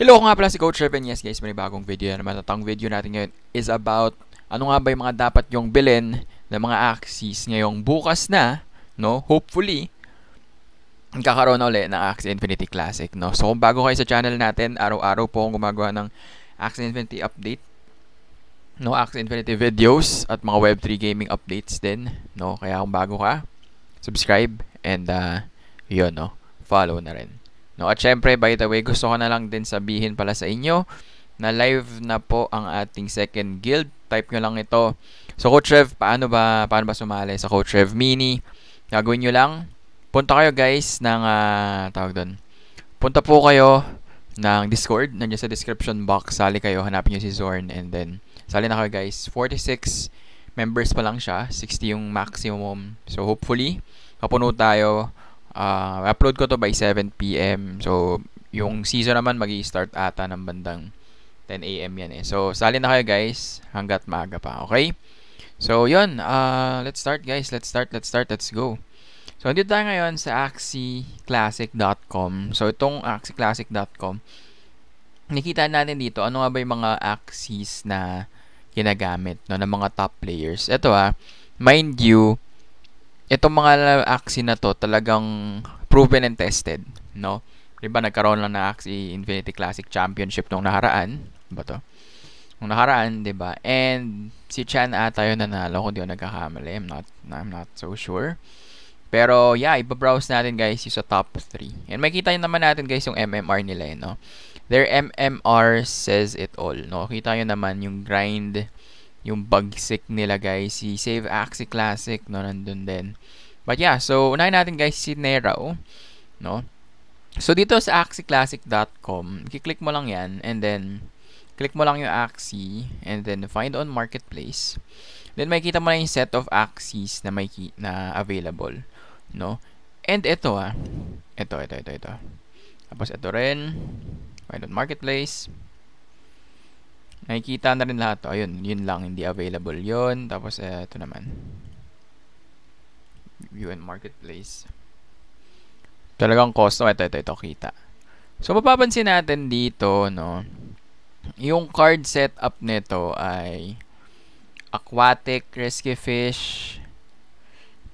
Hello ko nga pala si Coach Rep yes guys, may bagong video na naman. At ang video natin ngayon is about ano nga ba yung mga dapat yung bilhin ng mga axis ngayong bukas na, no? Hopefully, kakaroon na ulit ng Axie Infinity Classic, no? So kung bago kayo sa channel natin, araw-araw po akong gumagawa ng Axie Infinity update, no? Axie Infinity videos at mga Web3 gaming updates din, no? Kaya kung bago ka, subscribe and uh, yun, no? Follow na rin. No, at syempre, by the way, gusto ko na lang din sabihin pala sa inyo na live na po ang ating second guild. Type nyo lang ito. So, Coach Rev, paano ba, paano ba sumali sa Coach Rev Mini? Gagawin nyo lang. Punta kayo guys ng, uh, tawag doon. Punta po kayo ng Discord. Nandiyan sa description box. Sali kayo. Hanapin nyo si Zorn. And then, sali na kayo guys. 46 members pa lang siya. 60 yung maximum. So, hopefully, kapuno tayo Uh, upload ko to by 7pm. So, yung season naman mag start ata ng bandang 10am yan eh. So, sali na kayo guys hanggat maaga pa. Okay? So, yun. Uh, let's start guys. Let's start. Let's start. Let's go. So, andito tayo ngayon sa axiclassic.com. So, itong axiclassic.com, nakita natin dito ano nga ba yung mga axis na ginagamit no, ng mga top players. Ito ah, mind you, itong mga axi na to talagang proven and tested, no? 'Di ba nagkaroon lang na axi Infinity Classic Championship nung nakaraan, ba to? Nung nakaraan, 'di ba? And si Chan ata yun nanalo kung di ako nagkakamali. I'm not I'm not so sure. Pero yeah, ipa-browse natin guys yung sa top 3. And makita nyo naman natin guys yung MMR nila eh, no? Their MMR says it all, no? Kita nyo naman yung grind yung bagsick nila guys. Si Save Axie Classic, no, nandun din. But yeah, so unahin natin guys si Nero, no? So dito sa axieclassic.com, kiklik mo lang yan and then click mo lang yung axie and then find on marketplace. Then makita mo na yung set of Axies na may na available, no? And ito ah. Ito, ito, ito, ito. Tapos ito rin. Find on marketplace. Nakikita na rin lahat. O, ayun, yun lang. Hindi available yun. Tapos, uh, ito naman. View and Marketplace. Talagang cost. O, oh, ito, ito, ito. Kita. So, mapapansin natin dito, no, yung card setup nito ay aquatic, risky fish,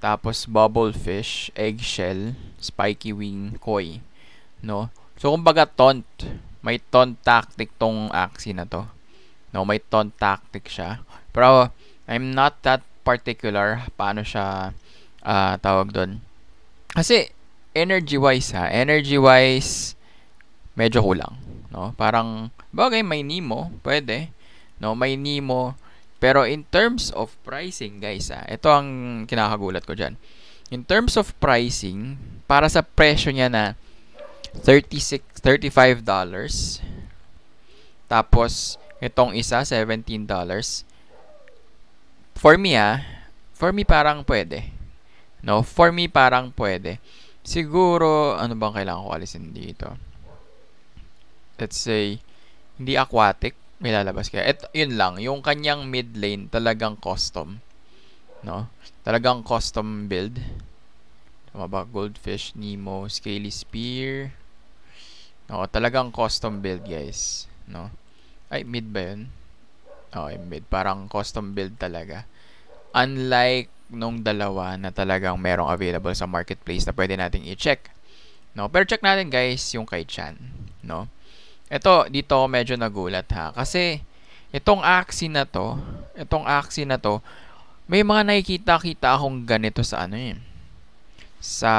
tapos bubble fish, eggshell, spiky wing, koi, no? So, kumbaga taunt. May taunt tactic tong axi na to. No, may ton tactic siya. Pero I'm not that particular paano siya uh, tawag doon. Kasi energy-wise ha, energy-wise medyo kulang, no? Parang bagay may Nemo, pwede, no? May Nemo, pero in terms of pricing, guys, ha, ito ang kinakagulat ko diyan. In terms of pricing, para sa presyo niya na 36 $35 tapos Itong isa, $17. For me ah, for me parang pwede. No, for me parang pwede. Siguro, ano bang kailangan ko alisin dito? Let's say, hindi aquatic, may lalabas kaya. Ito, yun lang, yung kanyang mid lane talagang custom. No? Talagang custom build. Tama ba? Goldfish, Nemo, Scaly Spear. No, talagang custom build, guys. No? Ay, mid ba yun? Oo, oh, mid. Parang custom build talaga. Unlike nung dalawa na talagang merong available sa marketplace na pwede nating i-check. No? Pero check natin guys yung kay Chan. No? Ito, dito medyo nagulat ha. Kasi, itong axi na to, itong axi na to, may mga nakikita-kita akong ganito sa ano eh. Sa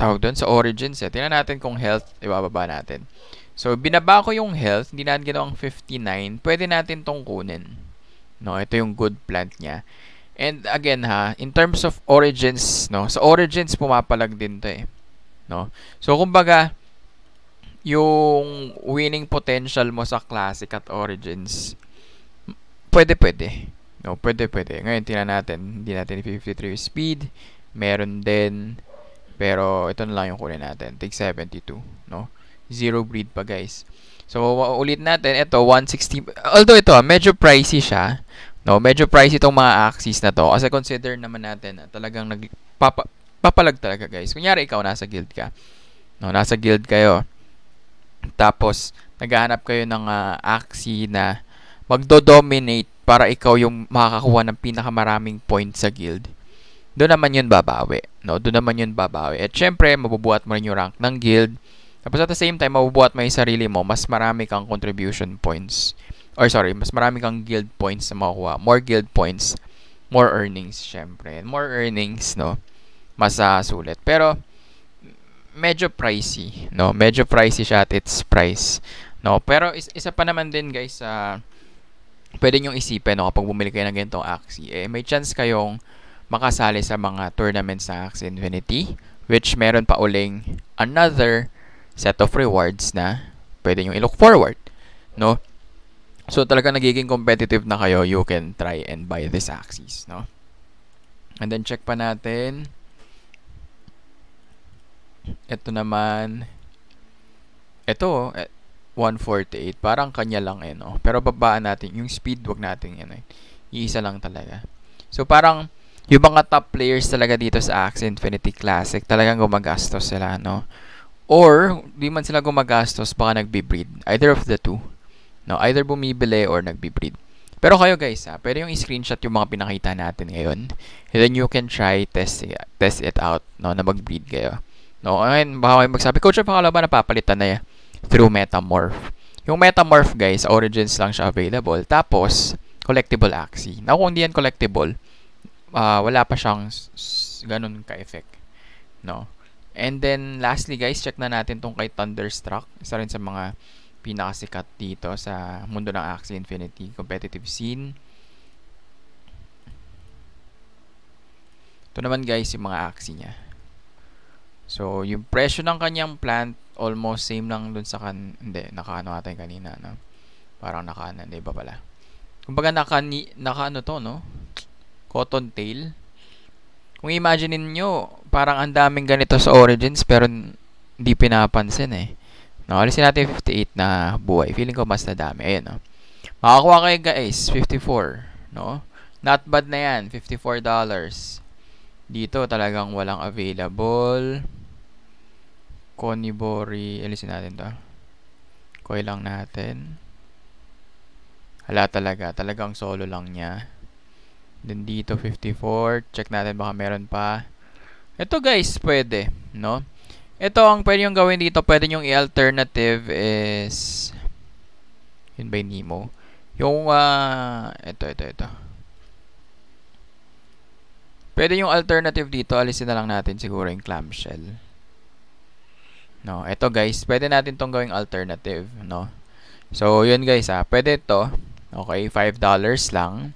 tawag doon sa origins eh. Tingnan natin kung health ibababa natin. So, binaba ko yung health, hindi natin ginawang 59, pwede natin itong kunin. No, ito yung good plant niya. And again ha, in terms of origins, no, sa origins pumapalag din 'to eh. No. So kumbaga yung winning potential mo sa classic at origins pwede pwede. No, pwede pwede. Ngayon tingnan natin, hindi natin 53 speed, meron din pero ito na lang yung kunin natin, take 72, no zero breed pa guys. So ulit natin ito 160 although ito ah, medyo pricey siya. No, medyo pricey itong mga axis na to kasi consider naman natin talagang nag papalag talaga guys. Kunyari ikaw nasa guild ka. No, nasa guild kayo. Tapos naghahanap kayo ng uh, axi na magdo-dominate para ikaw yung makakakuha ng pinakamaraming points sa guild, doon naman yun babawi. No? Doon naman yun babawi. At syempre, mabubuhat mo rin yung rank ng guild. Tapos at the same time, mabubuhat mo yung sarili mo, mas marami kang contribution points. Or sorry, mas marami kang guild points na makukuha. More guild points, more earnings, syempre. More earnings, no? Mas uh, sulit. Pero, medyo pricey, no? Medyo pricey siya at its price, no? Pero is isa pa naman din, guys, sa uh, pwede nyo isipin, no? Kapag bumili kayo ng ganitong Axie, eh, may chance kayong makasali sa mga tournaments ng Axie Infinity, which meron pa uling another set of rewards na pwede nyo i-look forward. No? So, talaga nagiging competitive na kayo, you can try and buy this axis. No? And then, check pa natin. Ito naman. Ito, 148. Eh, parang kanya lang eh, no? Pero babaan natin. Yung speed, wag natin yan eh. Iisa lang talaga. So, parang yung mga top players talaga dito sa Axe Infinity Classic, talagang gumagastos sila, no? Or, di man sila gumagastos, baka nagbe-breed. Either of the two. No, either bumibili or nagbe-breed. Pero kayo guys, ha, pwede yung screenshot yung mga pinakita natin ngayon. then you can try test it, test it out, no, na mag-breed kayo. No, and baka kayo magsabi, Coach, pakala ba napapalitan na yan through Metamorph? Yung Metamorph guys, Origins lang siya available. Tapos, collectible Axie. Na kung hindi yan collectible, uh, wala pa siyang ganun ka-effect. No? And then lastly guys, check na natin tong kay Thunderstruck. Isa rin sa mga pinakasikat dito sa mundo ng Axie Infinity competitive scene. Ito naman guys yung mga Axie niya. So yung presyo ng kanyang plant almost same lang dun sa kan... Hindi, nakaano natin kanina. No? Parang nakaano, hindi ba pala? Kumbaga nakaano naka to, no? Cotton tail. Kung imagine niyo parang ang daming ganito sa Origins pero hindi pinapansin eh. No, alisin natin 58 na buhay. Feeling ko mas nadami. Ayun, no. Makakuha kayo guys, 54, no? Not bad na 'yan, $54. Dito talagang walang available. Conibori, alisin natin 'to. Koy lang natin. Hala talaga, talagang solo lang niya. Then dito 54, check natin baka meron pa. Ito guys, pwede, no? Ito, ang pwede yung gawin dito, pwede yung i-alternative is, yun ba yung Nemo? Yung, uh, ah, ito, ito, ito. Pwede yung alternative dito, alisin na lang natin siguro yung clamshell. No, ito guys, pwede natin tong gawing alternative, no? So, yun guys ah, pwede ito. Okay, $5 lang.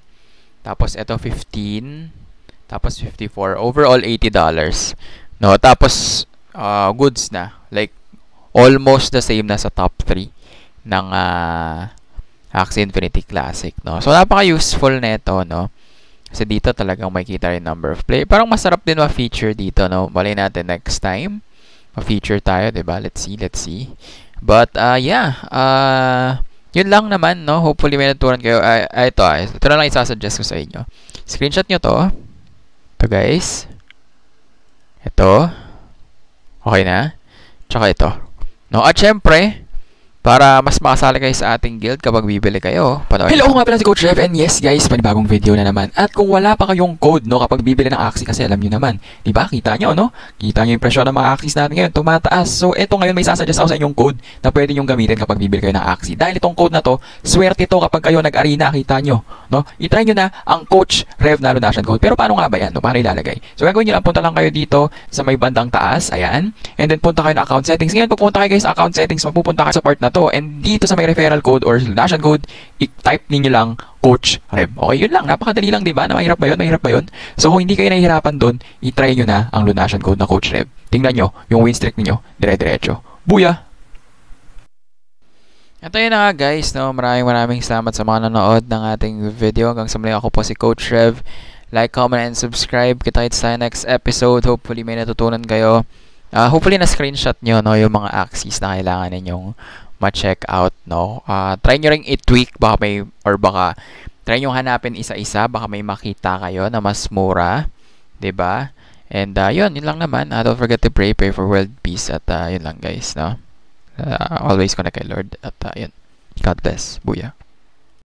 Tapos, ito 15 tapos 54. Overall, $80. dollars No, tapos, uh, goods na. Like, almost the same na sa top 3 ng uh, Axie Infinity Classic. No? So, napaka-useful na no? Kasi dito talagang makikita rin number of play. Parang masarap din ma-feature dito, no? Malay natin next time. Ma-feature tayo, ba diba? Let's see, let's see. But, uh, yeah. Uh, yun lang naman, no? Hopefully, may naturan kayo. Uh, ito, ito na lang isasuggest ko sa inyo. Screenshot nyo to. Ito guys. Ito. Okay na. Tsaka ito. No, at syempre, para mas makasali kayo sa ating guild kapag bibili kayo. Panoorin. Hello, ako nga pala si Coach Rev and yes guys, panibagong video na naman. At kung wala pa kayong code no kapag bibili ng Axie kasi alam niyo naman, 'di ba? Kita niyo no? Kita niyo yung presyo ng mga Axies natin ngayon, tumataas. So ito ngayon may sasuggest ako sa inyong code na pwede niyo gamitin kapag bibili kayo ng Axie. Dahil itong code na to, swerte to kapag kayo nag-arena, kita niyo, no? I-try niyo na ang Coach Rev na donation code. Pero paano nga ba 'yan? No? Paano ilalagay? So gagawin niyo lang punta lang kayo dito sa may bandang taas, ayan. And then punta kayo ng account settings. Ngayon pupunta pumunta kayo guys sa account settings, mapupunta kayo sa part na to and dito sa may referral code or donation code, i-type ninyo lang Coach Rev. Okay, yun lang. Napakadali lang, di ba? Na mahirap ba yun? Mahirap ba yun? So, kung hindi kayo nahihirapan doon, i-try nyo na ang donation code na Coach Rev. Tingnan nyo, yung win streak ninyo, dire-diretso. Buya! At yun na nga guys, no? maraming maraming salamat sa mga nanood ng ating video. Hanggang sa muli ako po si Coach Rev. Like, comment, and subscribe. Kita kits tayo next episode. Hopefully may natutunan kayo. Uh, hopefully na screenshot nyo no, yung mga axis na kailangan ninyong ma-check out, no? Uh, try nyo ring i-tweak, baka may, or baka, try nyo hanapin isa-isa, baka may makita kayo na mas mura, ba diba? And, uh, yun, yun lang naman. Uh, don't forget to pray, pray for world peace, at uh, yun lang guys, no? Uh, always connect kay Lord, at uh, yun. God bless. Buya.